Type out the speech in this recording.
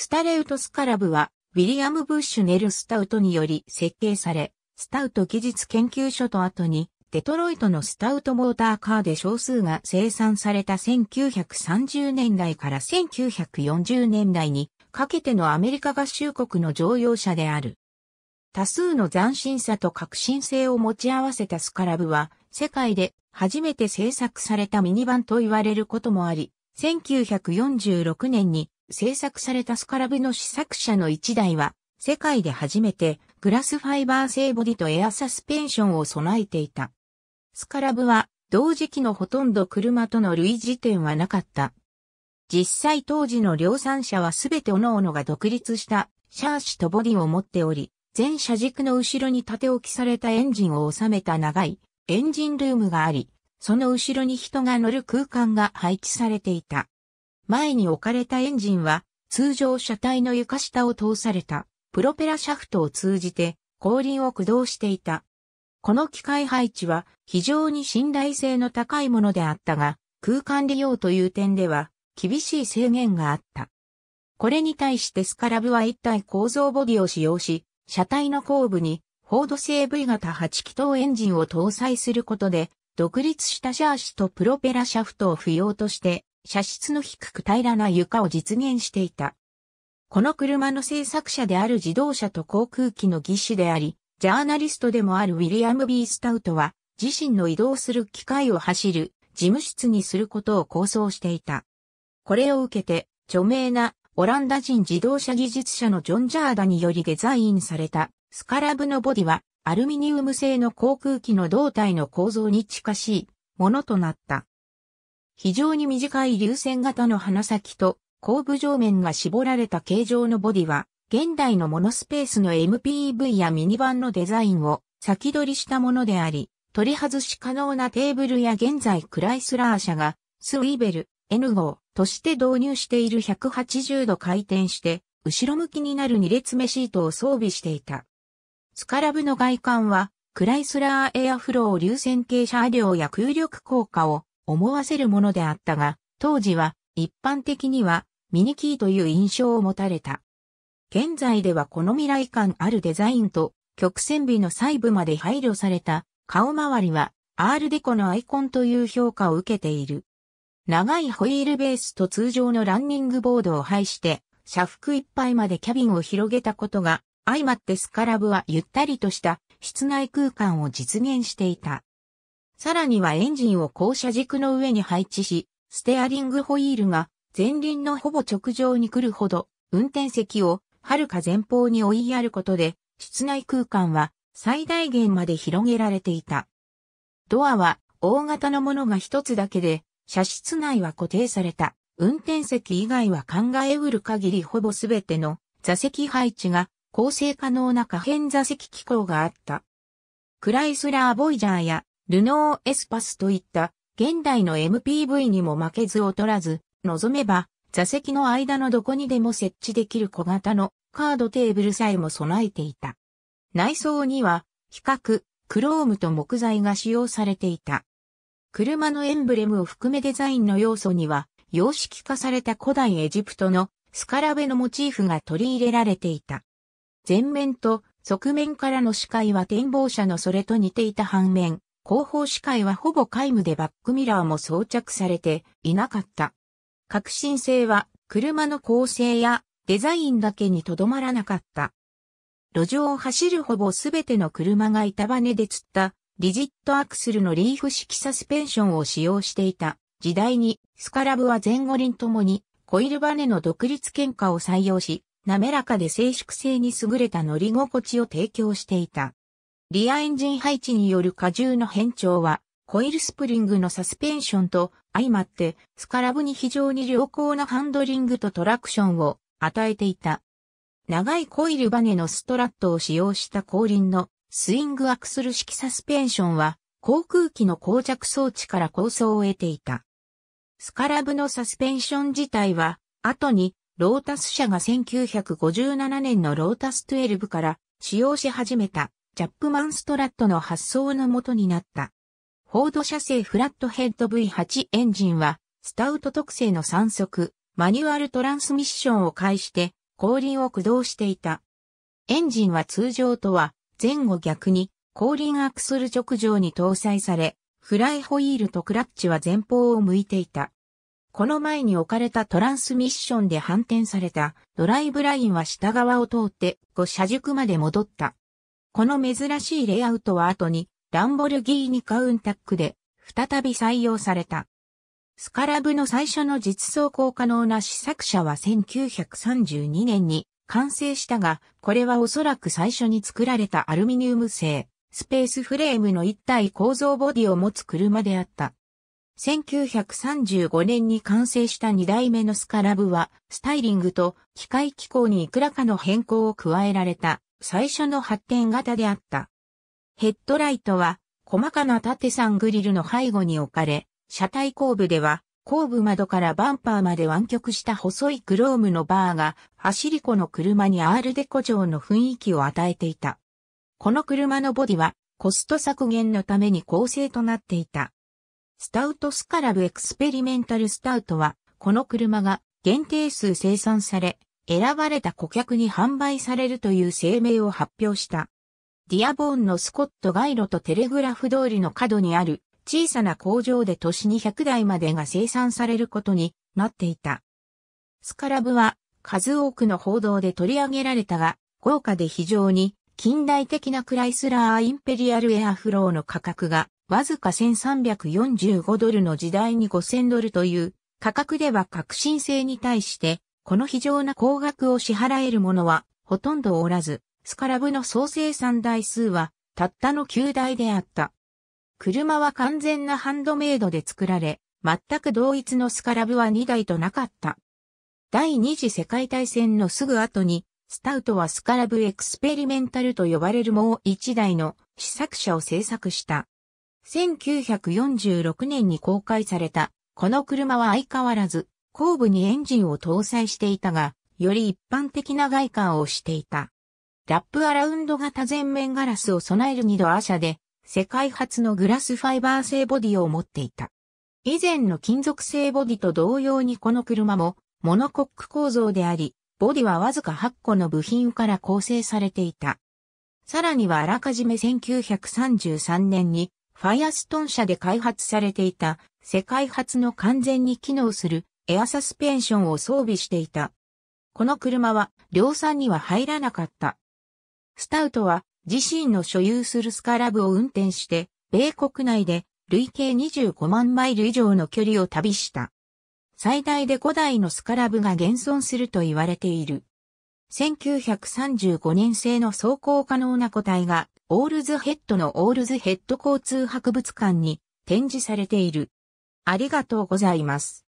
スタレウトスカラブは、ウィリアム・ブッシュ・ネル・スタウトにより設計され、スタウト技術研究所と後に、デトロイトのスタウトモーターカーで少数が生産された1930年代から1940年代にかけてのアメリカ合衆国の乗用車である。多数の斬新さと革新性を持ち合わせたスカラブは世界で初めて製作されたミニバンと言われることもあり、1946年に製作されたスカラブの試作車の1台は、世界で初めてグラスファイバー製ボディとエアサスペンションを備えていた。スカラブは同時期のほとんど車との類似点はなかった。実際当時の量産車はすべて各々が独立したシャーシとボディを持っており、全車軸の後ろに縦置きされたエンジンを収めた長いエンジンルームがあり、その後ろに人が乗る空間が配置されていた。前に置かれたエンジンは、通常車体の床下を通された、プロペラシャフトを通じて、後輪を駆動していた。この機械配置は、非常に信頼性の高いものであったが、空間利用という点では、厳しい制限があった。これに対してスカラブは一体構造ボディを使用し、車体の後部に、フォード製 V 型8気筒エンジンを搭載することで、独立したシャーシとプロペラシャフトを不要として、車室の低く平らな床を実現していた。この車の製作者である自動車と航空機の技師であり、ジャーナリストでもあるウィリアム・ B・ スタウトは、自身の移動する機械を走る事務室にすることを構想していた。これを受けて、著名なオランダ人自動車技術者のジョン・ジャーダによりデザインされたスカラブのボディはアルミニウム製の航空機の胴体の構造に近しいものとなった。非常に短い流線型の鼻先と後部上面が絞られた形状のボディは、現代のモノスペースの MPV やミニバンのデザインを先取りしたものであり、取り外し可能なテーブルや現在クライスラー社がスウィーベル N 号として導入している180度回転して、後ろ向きになる2列目シートを装備していた。スカラブの外観は、クライスラーエアフロー流線形車両や空力効果を思わせるものであったが、当時は一般的にはミニキーという印象を持たれた。現在ではこの未来感あるデザインと曲線美の細部まで配慮された顔周りはアールデコのアイコンという評価を受けている。長いホイールベースと通常のランニングボードを配して車腹いっぱいまでキャビンを広げたことが相まってスカラブはゆったりとした室内空間を実現していた。さらにはエンジンを降車軸の上に配置し、ステアリングホイールが前輪のほぼ直上に来るほど、運転席を遥か前方に追いやることで、室内空間は最大限まで広げられていた。ドアは大型のものが一つだけで、車室内は固定された。運転席以外は考えうる限りほぼすべての座席配置が構成可能な可変座席機構があった。クライスラー・ボイジャーやルノーエスパスといった現代の MPV にも負けず劣らず、望めば座席の間のどこにでも設置できる小型のカードテーブルさえも備えていた。内装には比較、クロームと木材が使用されていた。車のエンブレムを含めデザインの要素には、様式化された古代エジプトのスカラベのモチーフが取り入れられていた。前面と側面からの視界は展望車のそれと似ていた反面、後方視界はほぼ皆無でバックミラーも装着されていなかった。革新性は車の構成やデザインだけにとどまらなかった。路上を走るほぼすべての車が板バネで釣ったリジットアクスルのリーフ式サスペンションを使用していた時代にスカラブは前後輪ともにコイルバネの独立喧嘩を採用し滑らかで静粛性に優れた乗り心地を提供していた。リアエンジン配置による荷重の変調は、コイルスプリングのサスペンションと相まって、スカラブに非常に良好なハンドリングとトラクションを与えていた。長いコイルバネのストラットを使用した後輪のスイングアクスル式サスペンションは、航空機の膠着装置から構想を得ていた。スカラブのサスペンション自体は、後にロータス社が1957年のロータス12から使用し始めた。チャップマンストラットの発想のもとになった。フォード社製フラットヘッド V8 エンジンは、スタウト特性の3速、マニュアルトランスミッションを介して、後輪を駆動していた。エンジンは通常とは、前後逆に、後輪アクスル直上に搭載され、フライホイールとクラッチは前方を向いていた。この前に置かれたトランスミッションで反転されたドライブラインは下側を通って5車軸まで戻った。この珍しいレイアウトは後にランボルギーニカウンタックで再び採用された。スカラブの最初の実装行可能な試作車は1932年に完成したが、これはおそらく最初に作られたアルミニウム製スペースフレームの一体構造ボディを持つ車であった。1935年に完成した2代目のスカラブは、スタイリングと機械機構にいくらかの変更を加えられた。最初の発展型であった。ヘッドライトは細かな縦3グリルの背後に置かれ、車体後部では後部窓からバンパーまで湾曲した細いクロームのバーが走り子の車にアールデコ状の雰囲気を与えていた。この車のボディはコスト削減のために構成となっていた。スタウトスカラブエクスペリメンタルスタウトはこの車が限定数生産され、選ばれた顧客に販売されるという声明を発表した。ディアボーンのスコット街路とテレグラフ通りの角にある小さな工場で年に100台までが生産されることになっていた。スカラブは数多くの報道で取り上げられたが、豪華で非常に近代的なクライスラーインペリアルエアフローの価格がわずか1345ドルの時代に5000ドルという価格では革新性に対してこの非常な高額を支払える者は、ほとんどおらず、スカラブの総生産台数は、たったの9台であった。車は完全なハンドメイドで作られ、全く同一のスカラブは2台となかった。第二次世界大戦のすぐ後に、スタウトはスカラブエクスペリメンタルと呼ばれるもう1台の試作車を製作した。1946年に公開された、この車は相変わらず後部にエンジンを搭載していたが、より一般的な外観をしていた。ラップアラウンド型全面ガラスを備える2度アャで、世界初のグラスファイバー製ボディを持っていた。以前の金属製ボディと同様にこの車も、モノコック構造であり、ボディはわずか8個の部品から構成されていた。さらにはあらかじめ1933年に、ファイアストン社で開発されていた世界初の完全に機能するエアサスペンションを装備していた。この車は量産には入らなかった。スタウトは自身の所有するスカラブを運転して、米国内で累計25万マイル以上の距離を旅した。最大で5台のスカラブが現存すると言われている。1935年製の走行可能な個体が、オールズヘッドのオールズヘッド交通博物館に展示されている。ありがとうございます。